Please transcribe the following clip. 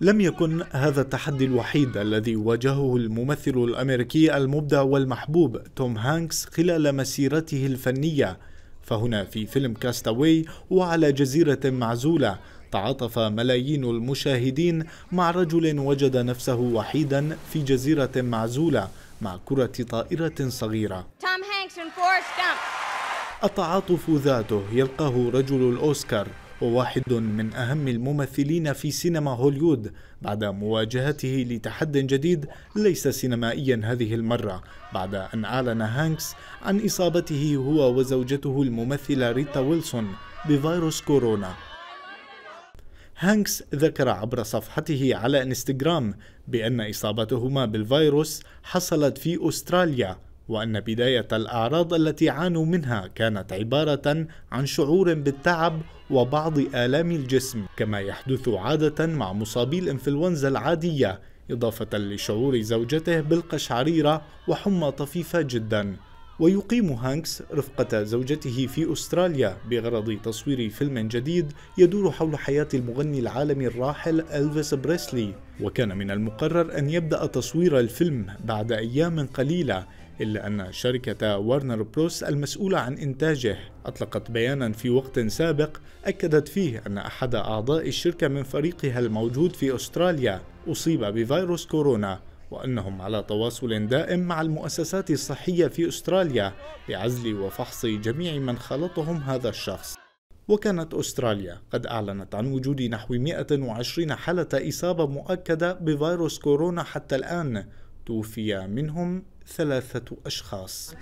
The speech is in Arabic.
لم يكن هذا التحدي الوحيد الذي واجهه الممثل الامريكي المبدع والمحبوب توم هانكس خلال مسيرته الفنيه فهنا في فيلم كاستاوي وعلى جزيره معزوله تعاطف ملايين المشاهدين مع رجل وجد نفسه وحيدا في جزيره معزوله مع كره طائره صغيره التعاطف ذاته يلقاه رجل الاوسكار وواحد من أهم الممثلين في سينما هوليود بعد مواجهته لتحد جديد ليس سينمائيا هذه المرة بعد أن أعلن هانكس عن إصابته هو وزوجته الممثلة ريتا ويلسون بفيروس كورونا هانكس ذكر عبر صفحته على انستغرام بأن إصابتهما بالفيروس حصلت في أستراليا وأن بداية الأعراض التي عانوا منها كانت عبارة عن شعور بالتعب وبعض آلام الجسم كما يحدث عادة مع مصابي الإنفلونزا العادية إضافة لشعور زوجته بالقشعريرة وحمى طفيفة جدا ويقيم هانكس رفقة زوجته في أستراليا بغرض تصوير فيلم جديد يدور حول حياة المغني العالمي الراحل ألفيس بريسلي وكان من المقرر أن يبدأ تصوير الفيلم بعد أيام قليلة إلا أن شركة وارنر بروس المسؤولة عن إنتاجه أطلقت بيانا في وقت سابق أكدت فيه أن أحد أعضاء الشركة من فريقها الموجود في أستراليا أصيب بفيروس كورونا وأنهم على تواصل دائم مع المؤسسات الصحية في أستراليا لعزل وفحص جميع من خالطهم هذا الشخص وكانت أستراليا قد أعلنت عن وجود نحو 120 حالة إصابة مؤكدة بفيروس كورونا حتى الآن توفي منهم ثلاثة أشخاص